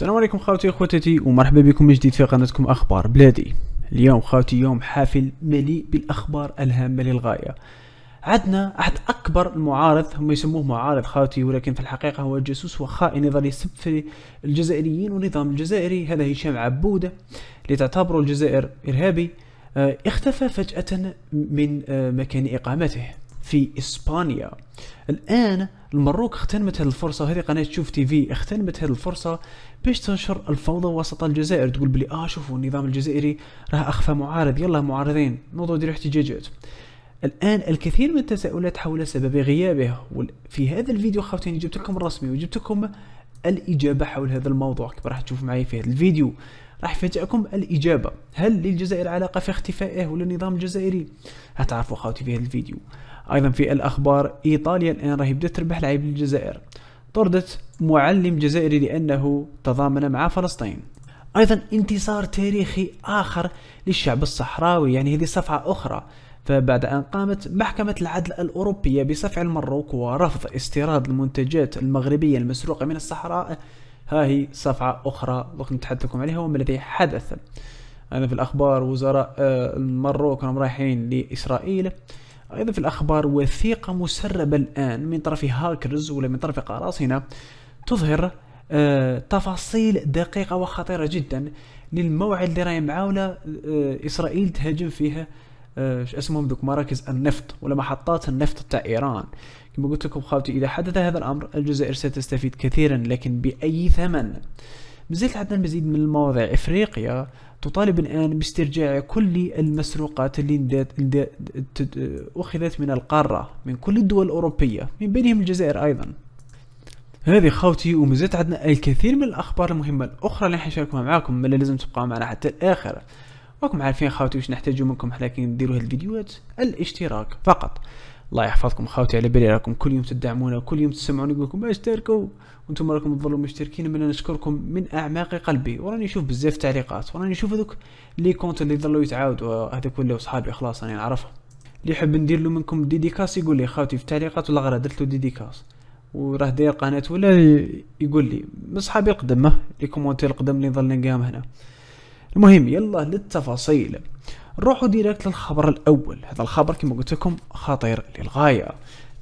السلام عليكم خاوتي اخوتي ومرحبا بكم من جديد في قناتكم اخبار بلادي اليوم خاوتي يوم حافل مليء بالاخبار الهامه للغايه عندنا احد اكبر المعارض هم يسموه معارض خاوتي ولكن في الحقيقه هو جاسوس وخائن يظل يسب في الجزائريين والنظام الجزائري هذا هشام عبوده اللي تعتبره الجزائر ارهابي آه، اختفى فجاه من آه، مكان اقامته في اسبانيا الان المروك اغتنمت هذه الفرصه وهذه قناه شوف تي في اغتنمت هذه الفرصه باش تنشر الفوضى وسط الجزائر تقول بلي اه شوفوا النظام الجزائري راه اخفى معارض يلا معارضين نوضوا ديروا احتجاجات الان الكثير من التساؤلات حول سبب غيابه في هذا الفيديو خاوتاني جبت لكم الرسمي وجبت لكم الاجابه حول هذا الموضوع كيف راح تشوفوا معي في هذا الفيديو راح يفاجئكم الاجابه هل للجزائر علاقه في اختفائه ولا النظام الجزائري هتعرفوا خاوتي في هذا الفيديو أيضا في الأخبار إيطاليا الآن راهي بدأت تربح لعيب الجزائر طردت معلم جزائري لأنه تضامن مع فلسطين أيضا انتصار تاريخي آخر للشعب الصحراوي يعني هذه صفعة أخرى فبعد أن قامت محكمة العدل الأوروبية بصفع المروك ورفض استيراد المنتجات المغربية المسروقة من الصحراء ها هي صفعة أخرى وقت نتحدث لكم عليها وما الذي حدث أنا في الأخبار وزراء آه، المروك هم رايحين لإسرائيل أيضا في الأخبار وثيقة مسربة الآن من طرف هاكرز ولا من طرف قراصنة تظهر آه تفاصيل دقيقة وخطيرة جدا للموعد اللي راهي معاولة آه إسرائيل تهاجم فيها آه اسمهم ذوك مراكز النفط ولا محطات النفط تاع إيران كما قلت لكم خاوتي إذا حدث هذا الأمر الجزائر ستستفيد كثيرا لكن بأي ثمن مزيد عندنا المزيد من المواضيع افريقيا تطالب الآن باسترجاع كل المسروقات اللي أخذت من القارة من كل الدول الأوروبية من بينهم الجزائر أيضا هذه خوتي وما عندنا الكثير من الأخبار المهمة الأخرى اللي حنشاركها معاكم ما لازم تبقوا معنا حتى الآخر راكم عارفين خوتي وش نحتاجو منكم حنا ديروا هالفيديوهات هاد الاشتراك فقط الله يحفظكم خاوتي على بالي راكم كل يوم تدعمونا وكل يوم تسمعونا يقول لكم اشتركوا وانتم راكم تظلوا مشتركين من نشكركم من اعماق قلبي وراني نشوف بزاف تعليقات وراني نشوف هذوك لي كونت اللي ظلوا يتعاودوا هذوك ولاو صحابي خلاص راني نعرفهم اللي يحب ندير له منكم ديديكاس يقول لي خاوتي في التعليقات ولا غير درت له ديديكاس وراه داير قناه ولا يقول لي من صحابي القدم اه، لي كومونتير القدم اللي ظلنا قام هنا المهم يلا للتفاصيل نروحوا ديريكت للخبر الاول هذا الخبر كما قلت لكم خطير للغايه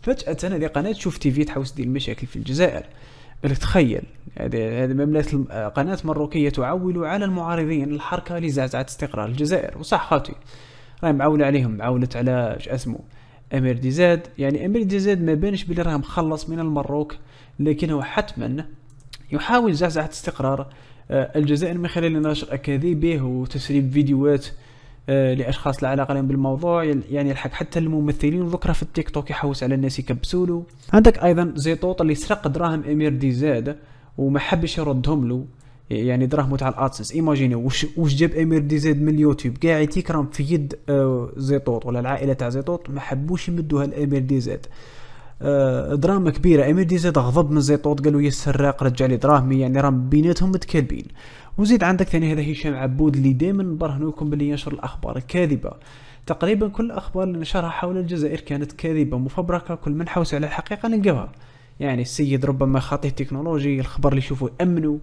فجاه هذه قناه شوف تي في تحوس دي المشاكل في الجزائر قالك تخيل هذه مملكه قناه مروكيه تعول على المعارضين الحركه لزعزعه استقرار الجزائر وصح خاطي راهي معولة عليهم معولت على اش اسمه امير دي زاد يعني امير زاد ما بينش بلي راه مخلص من المروك لكنه حتما يحاول زعزعه استقرار آه، الجزائر من خلال نشر اكاذيبه وتسريب فيديوهات آه، لاشخاص لا علاقه لهم بالموضوع يعني الحق حتى الممثلين ذكر في التيك توك يحوس على الناس يكبسولو عندك ايضا زيطوط اللي سرق دراهم امير دي زاد وما حبش يردهم له يعني دراهمو تاع الادسنس ايماجيني وش وش جاب امير دي زاد من اليوتيوب قاعد يكرم في يد آه، زيطوط ولا العائله تاع زيطوط ما حبوش يمدوها لامير دي زاد آه، دراما كبيره امير دي زاد غضب من زيطوط قالوا يا السراق رجع لي دراهمي يعني راهم بيناتهم متكلبين وزيد عندك ثاني هذا هشام عبود اللي دائما برهنوكم باللي ينشر الاخبار الكاذبه تقريبا كل الاخبار اللي نشرها حول الجزائر كانت كاذبه مفبركه كل من حوس على الحقيقه نلقاها يعني السيد ربما خاطئ تكنولوجي الخبر اللي يشوفه يامنوا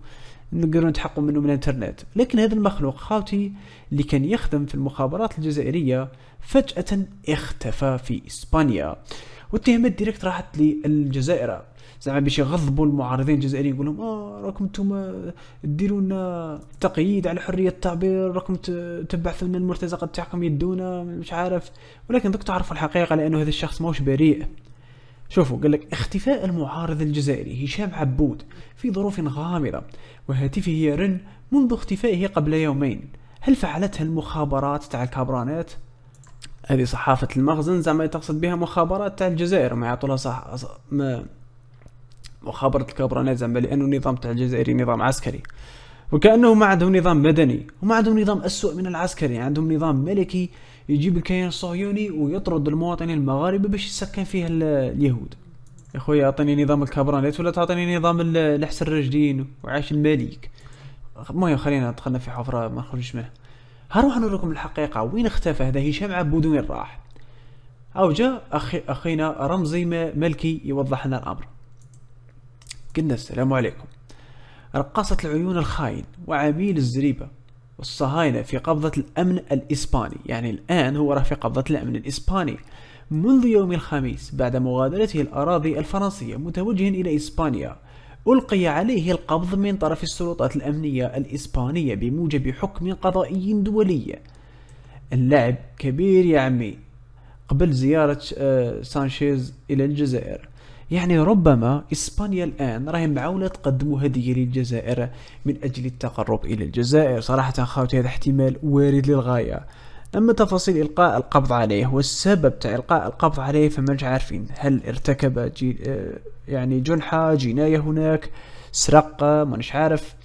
نقدروا نتحقوا منه من الانترنت لكن هذا المخلوق خاوتي اللي كان يخدم في المخابرات الجزائريه فجاه اختفى في اسبانيا واتهمت ديريكت راحت للجزائر زعما باش يغضبوا المعارضين الجزائريين يقول لهم اه راكم انتم ديروا لنا تقييد على حريه التعبير راكم تبعثوا لنا المرتزقه تاعكم يدونا مش عارف ولكن دوك تعرفوا الحقيقه لانه هذا الشخص ماهوش بريء شوفوا قال لك اختفاء المعارض الجزائري هشام عبود في ظروف غامضه وهاتفه يرن منذ اختفائه قبل يومين هل فعلتها المخابرات تاع الكابرانات هذه صحافة المخزن زعما تقصد بها مخابرات تاع الجزائر ما يعطولها صح ما مخابرة الكابرانات زعما لأنه النظام تاع الجزائري نظام عسكري وكأنه ما عندهم نظام مدني وما عندهم نظام أسوأ من العسكري عندهم نظام ملكي يجيب الكيان الصهيوني ويطرد المواطنين المغاربة باش يسكن فيه اليهود يا خويا اعطيني نظام الكابرانات ولا تعطيني نظام الحسن الرجدين وعاش الملك المهم خلينا دخلنا في حفرة ما نخرجش منها هروح نوريكم الحقيقة وين اختفى هذا هشام عبود وين راح أو جاء أخي أخينا رمزي ملكي يوضح لنا الأمر قلنا السلام عليكم رقاصة العيون الخاين وعميل الزريبة والصهاينة في قبضة الأمن الإسباني يعني الآن هو راه في قبضة الأمن الإسباني منذ يوم الخميس بعد مغادرته الأراضي الفرنسية متوجها إلى إسبانيا ألقي عليه القبض من طرف السلطات الأمنية الإسبانية بموجب حكم قضائي دولي اللعب كبير يا عمي قبل زيارة آه، سانشيز إلى الجزائر يعني ربما إسبانيا الآن راهي معاولة تقدم هدية للجزائر من أجل التقرب إلى الجزائر صراحة خاوتي هذا احتمال وارد للغاية أما تفاصيل إلقاء القبض عليه والسبب تاع إلقاء القبض عليه فما عارفين هل ارتكب جي آه، يعني جنحة جناية هناك سرق مانيش عارف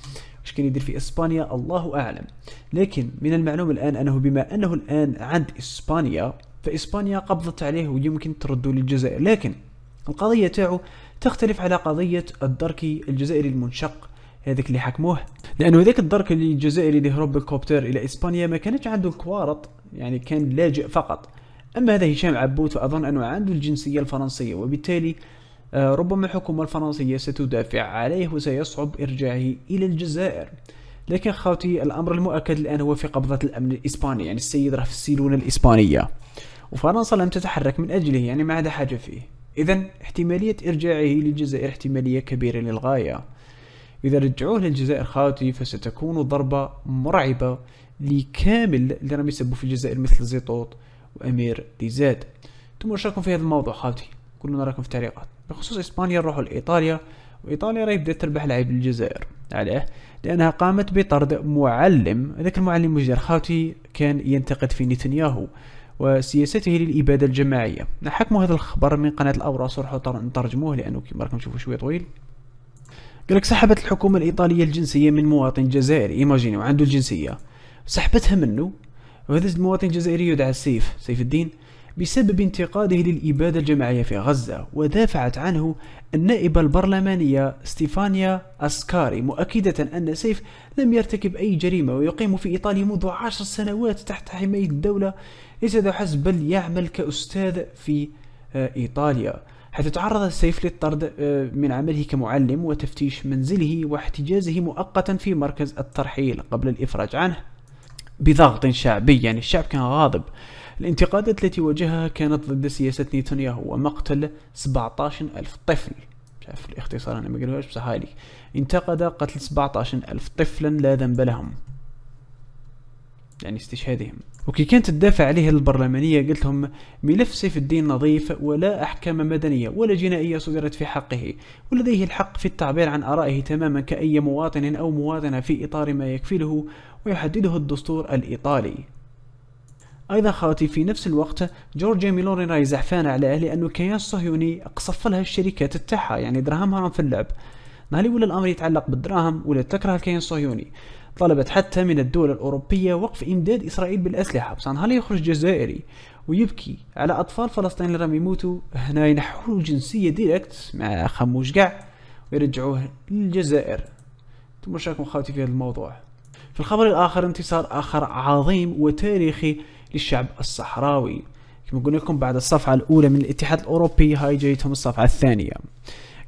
واش كان يدير في اسبانيا الله اعلم لكن من المعلوم الان انه بما انه الان عند اسبانيا فاسبانيا قبضت عليه ويمكن ترده للجزائر لكن القضية تاعو تختلف على قضية الدركي الجزائري المنشق هذاك اللي حكموه لانه ذاك الدرك اللي الجزائري اللي هرب بالكوبتر الى اسبانيا ما كانتش عنده الكوارط يعني كان لاجئ فقط اما هذا هشام عبود فاظن انه عنده الجنسيه الفرنسيه وبالتالي آه، ربما الحكومه الفرنسيه ستدافع عليه وسيصعب ارجاعه الى الجزائر لكن خاوتي الامر المؤكد الان هو في قبضه الامن الاسباني يعني السيد راه في السيلونه الاسبانيه وفرنسا لم تتحرك من اجله يعني ما عدا حاجه فيه إذا احتمالية إرجاعه للجزائر احتمالية كبيرة للغاية إذا رجعوه للجزائر خاوتي فستكون ضربة مرعبة لكامل اللي راهم يسبوا في الجزائر مثل زيطوط وأمير ديزاد زاد واش راكم في هذا الموضوع خاوتي كلنا راكم في التعليقات بخصوص إسبانيا نروحوا لإيطاليا وإيطاليا راهي بدات تربح لعيب الجزائر علاه لأنها قامت بطرد معلم هذاك المعلم مجدر خاوتي كان ينتقد في نتنياهو وسياسته للإبادة الجماعية نحكم هذا الخبر من قناة الأوراس ورحوا نترجموه لأنه كما راكم تشوفوا شوية طويل قالك سحبت الحكومة الإيطالية الجنسية من مواطن جزائري إيماجيني وعنده الجنسية سحبتها منه وهذا المواطن الجزائري يدعى سيف سيف الدين بسبب انتقاده للإبادة الجماعية في غزة ودافعت عنه النائبة البرلمانية ستيفانيا أسكاري مؤكدة أن سيف لم يرتكب أي جريمة ويقيم في إيطاليا منذ عشر سنوات تحت حماية الدولة ليس حسب بل يعمل كأستاذ في آه، إيطاليا حيث تعرض سيف للطرد آه، من عمله كمعلم وتفتيش منزله واحتجازه مؤقتا في مركز الترحيل قبل الإفراج عنه بضغط شعبي يعني الشعب كان غاضب الانتقادات التي واجهها كانت ضد سياسة نتنياهو ومقتل 17 ألف طفل شاف الاختصار أنا ما قلوهاش بصح انتقد قتل 17 ألف طفلا لا ذنب لهم يعني استشهادهم وكي كانت تدافع عليه البرلمانية قلت لهم ملف سيف الدين نظيف ولا أحكام مدنية ولا جنائية صدرت في حقه ولديه الحق في التعبير عن آرائه تماما كأي مواطن أو مواطنة في إطار ما يكفله ويحدده الدستور الإيطالي أيضا خواتي في نفس الوقت جورجيا ميلوني راهي زعفانة عليه انه كيان صهيوني قصف لها الشركات تاعها يعني دراهمها راهم في اللعب نهار ولا الأمر يتعلق بالدراهم ولا تكره الكيان الصهيوني طلبت حتى من الدول الأوروبية وقف إمداد إسرائيل بالأسلحة بس نهار يخرج جزائري ويبكي على أطفال فلسطين اللي راهم يموتوا هنا ينحوا الجنسية ديريكت مع خموش كاع ويرجعوه للجزائر انتم راكم خاوتي في هذا الموضوع في الخبر الآخر انتصار آخر عظيم وتاريخي للشعب الصحراوي كما قلنا لكم بعد الصفعة الأولى من الاتحاد الأوروبي هاي جايتهم الصفعة الثانية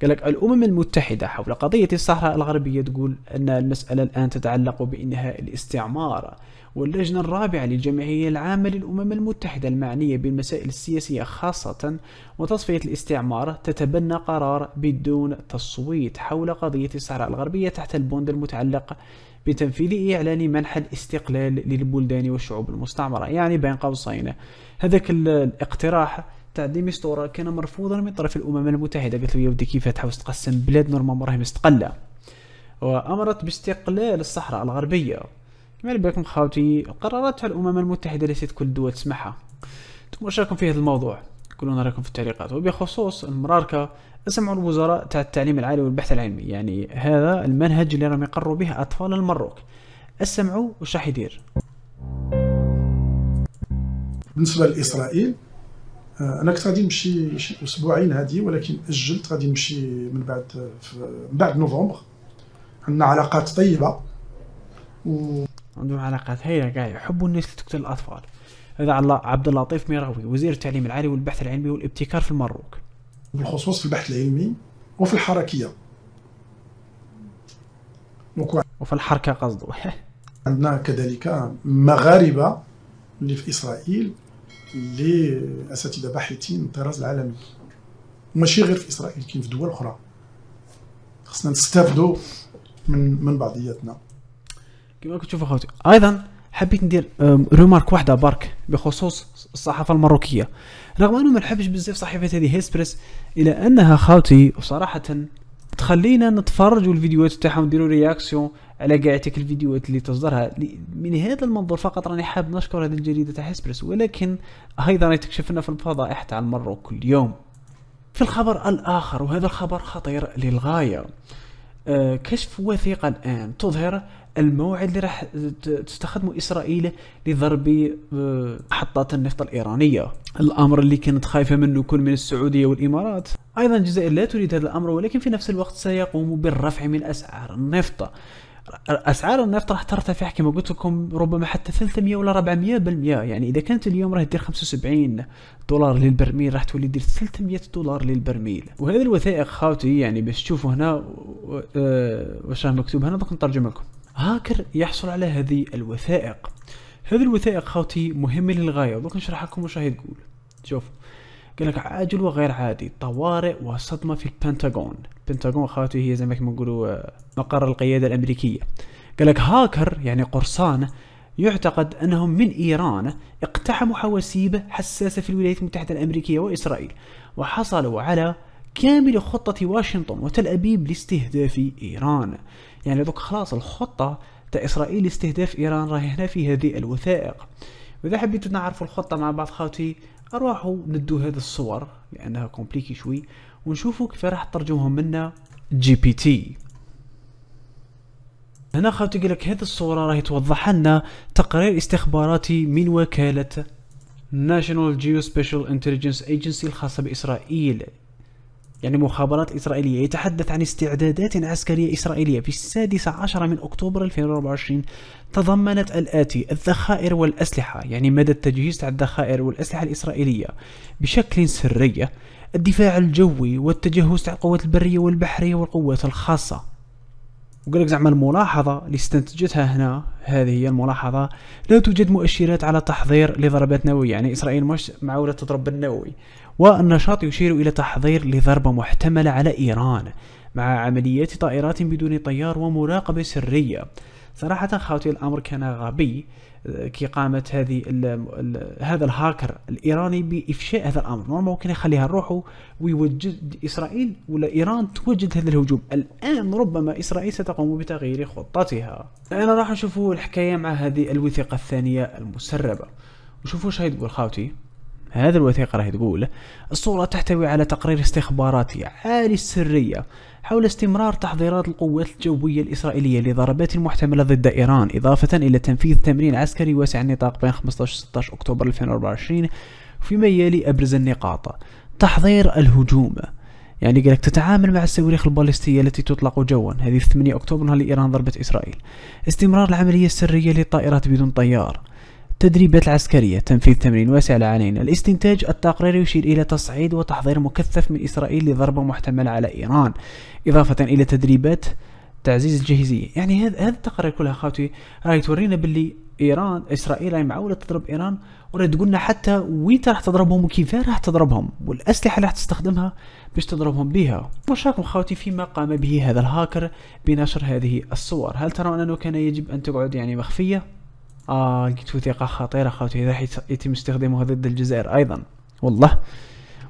قال لك الأمم المتحدة حول قضية الصحراء الغربية تقول أن المسألة الآن تتعلق بإنهاء الاستعمار واللجنة الرابعة للجمعية العامة للأمم المتحدة المعنية بالمسائل السياسية خاصة وتصفية الاستعمار تتبنى قرار بدون تصويت حول قضية الصحراء الغربية تحت البند المتعلق بتنفيذ إعلان منح الاستقلال للبلدان والشعوب المستعمرة يعني بين قوسين هذاك الاقتراح تاع ديمستورا كان مرفوضا من طرف الأمم المتحدة قالت له يودي كيف تحوس تقسم بلاد نورما مراهي مستقلة وأمرت باستقلال الصحراء الغربية كما بالكم خاوتي قررتها الأمم المتحدة ليست كل الدول تسمعها انتم رايكم في هذا الموضوع كلونا نراكم في التعليقات وبخصوص المراركة سمعوا الوزراء تاع التعليم العالي والبحث العلمي يعني هذا المنهج اللي راهم يقروا به اطفال المروك اسمعوا وش راح يدير بالنسبه لاسرائيل آه، انا كنت غادي نمشي شي اسبوعين هادي ولكن اجلت غادي نمشي من بعد من بعد نوفمبر عندنا علاقات طيبه و عندهم علاقات هايله كاع يحبوا الناس اللي تقتل الاطفال هذا عبد اللطيف ميراوي وزير التعليم العالي والبحث العلمي والابتكار في المروك بالخصوص في البحث العلمي وفي الحركيه وفي الحركه قصدو عندنا كذلك مغاربه اللي في اسرائيل اللي اساتذه باحثين الطراز العالمي ماشي غير في اسرائيل كاين في دول اخرى خصنا نستافدو من من بعضياتنا كما كتشوفوا اخوتي ايضا حبيت ندير ريمارك واحده برك بخصوص الصحافه المروكيه رغم انه ما نحبش بزاف صحيفه هذه هيسبريس الا انها خاوتي وصراحه تخلينا نتفرجوا الفيديوهات تاعهم ونديروا رياكسيون على كاع تلك الفيديوهات اللي تصدرها من هذا المنظور فقط راني حاب نشكر هذه الجريده تاع هيسبريس ولكن ايضا تكشف لنا في الفضائح تاع المروك اليوم في الخبر الاخر وهذا الخبر خطير للغايه آه، كشف وثيقة الآن تظهر الموعد اللي راح تستخدمه إسرائيل لضرب محطات آه، النفط الإيرانية الأمر اللي كانت خايفة منه كل من السعودية والإمارات أيضا الجزائر لا تريد هذا الأمر ولكن في نفس الوقت سيقوم بالرفع من أسعار النفط اسعار النفط راح ترتفع كما قلت لكم ربما حتى 300 ولا 400% يعني اذا كانت اليوم راح تدير 75 دولار للبرميل راح تولي دير 300 دولار للبرميل وهذه الوثائق خاوتي يعني باش تشوفوا هنا آه، واش راه مكتوب هنا دوك نترجم لكم هاكر يحصل على هذه الوثائق هذه الوثائق خاوتي مهمه للغايه دوك نشرح لكم واش راهي تقول شوف يقول لك عاجل وغير عادي طوارئ وصدمة في البنتاغون البنتاغون خاوتي هي زي ما نقولوا آه، مقر القيادة الأمريكية قال لك هاكر يعني قرصان يعتقد أنهم من إيران اقتحموا حواسيب حساسة في الولايات المتحدة الأمريكية وإسرائيل وحصلوا على كامل خطة واشنطن وتل أبيب لاستهداف إيران يعني دوك خلاص الخطة تاع إسرائيل لاستهداف إيران راهي هنا في هذه الوثائق وإذا حبيتوا نعرفوا الخطة مع بعض خاوتي نروحو ندو هاد الصور لانها كومبليكي شوي ونشوفوا كيف راح ترجمهم لنا جي بي تي هنا خاوتي قالك هذه الصورة راهي توضح لنا تقرير استخباراتي من وكالة ناشونال جيو سبيشال انتليجنس ايجنسي الخاصة بإسرائيل يعني مخابرات إسرائيلية يتحدث عن استعدادات عسكرية إسرائيلية في السادسة عشر من أكتوبر 2024 تضمنت الآتي الذخائر والأسلحة يعني مدى التجهيز الذخائر والأسلحة الإسرائيلية بشكل سرية الدفاع الجوي والتجهز تاع القوات البرية والبحرية والقوات الخاصة وقال لك زعما الملاحظة اللي استنتجتها هنا هذه هي الملاحظة لا توجد مؤشرات على تحضير لضربات نووية يعني إسرائيل مش معولة تضرب بالنووي والنشاط يشير إلى تحضير لضربة محتملة على إيران مع عمليات طائرات بدون طيار ومراقبة سرية صراحة خاوتي الأمر كان غبي كي قامت هذه الـ الـ هذا الهاكر الايراني بافشاء هذا الامر نورمال كان يخليها الروح ويوجد اسرائيل ولا ايران توجد هذا الهجوم الان ربما اسرائيل ستقوم بتغيير خطتها انا راح نشوفوا الحكايه مع هذه الوثيقه الثانيه المسربه وشوفوا شهيد بول خاوتي هذا الوثيقة راح تقول الصورة تحتوي على تقرير استخباراتي عالي السرية حول استمرار تحضيرات القوات الجوية الإسرائيلية لضربات محتملة ضد إيران إضافة إلى تنفيذ تمرين عسكري واسع النطاق بين 15-16 أكتوبر 2024 فيما يلي أبرز النقاط تحضير الهجوم يعني قالك تتعامل مع الصواريخ البالستية التي تطلق جوا هذه 8 أكتوبر نهار إيران ضربت إسرائيل استمرار العملية السرية للطائرات بدون طيار تدريبات العسكرية تنفيذ تمرين واسع العينين الاستنتاج التقرير يشير إلى تصعيد وتحضير مكثف من إسرائيل لضربة محتملة على إيران إضافة إلى تدريبات تعزيز الجاهزية يعني هذا هذا التقرير كلها خاوتي راهي تورينا باللي ايران اسرائيل راهي معوله تضرب ايران ولا تقولنا حتى وين راح تضربهم وكيف راح تضربهم والاسلحه اللي راح تستخدمها باش تضربهم بها واش راكم خوتي فيما قام به هذا الهاكر بنشر هذه الصور هل ترون انه كان يجب ان تقعد يعني مخفيه آه لقيت وثيقة خطيرة خاوتي إذا حيت يتم استخدامها ضد الجزائر أيضا والله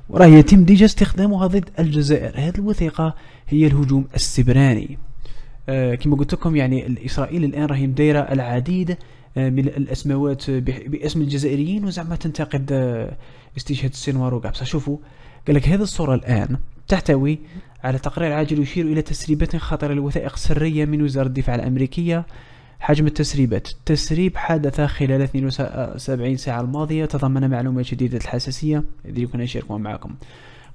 وراه يتم ديجا استخدامها ضد الجزائر هذه الوثيقة هي الهجوم السبراني آه كما قلت لكم يعني الإسرائيل الآن راهي مديرة العديد آه، من الاسماوات باسم الجزائريين وزعما تنتقد آه، استشهاد السنوار وكاع بصح شوفوا قال لك هذه الصوره الان تحتوي على تقرير عاجل يشير الى تسريبات خطيره لوثائق سريه من وزاره الدفاع الامريكيه حجم التسريبات التسريب حدث خلال 72 ساعة الماضية تضمن معلومات جديدة الحساسية الذي يمكن أن أشاركها معكم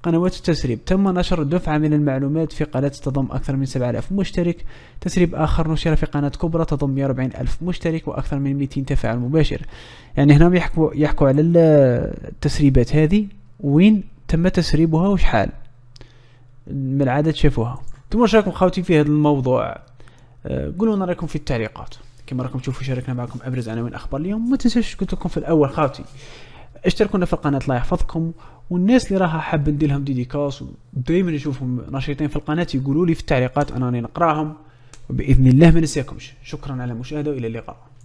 قنوات التسريب تم نشر دفعة من المعلومات في قناة تضم أكثر من 7000 مشترك تسريب آخر نشر في قناة كبرى تضم 140 ألف مشترك وأكثر من 200 تفاعل مباشر يعني هنا يحكوا, يحكوا على التسريبات هذه وين تم تسريبها وشحال من العدد شافوها انتم شراكم خاوتي في هذا الموضوع آه، قولوا لنا رايكم في التعليقات كما راكم تشوفوا شاركنا معكم ابرز عناوين اخبار اليوم ما تنساوش قلت لكم في الاول خاوتي اشتركونا في القناه الله يحفظكم والناس اللي راها حاب ندير لهم ديديكاس دائما نشوفهم نشيطين في القناه يقولوا لي في التعليقات انا راني نقراهم وباذن الله ما ننساكمش شكرا على المشاهده والى اللقاء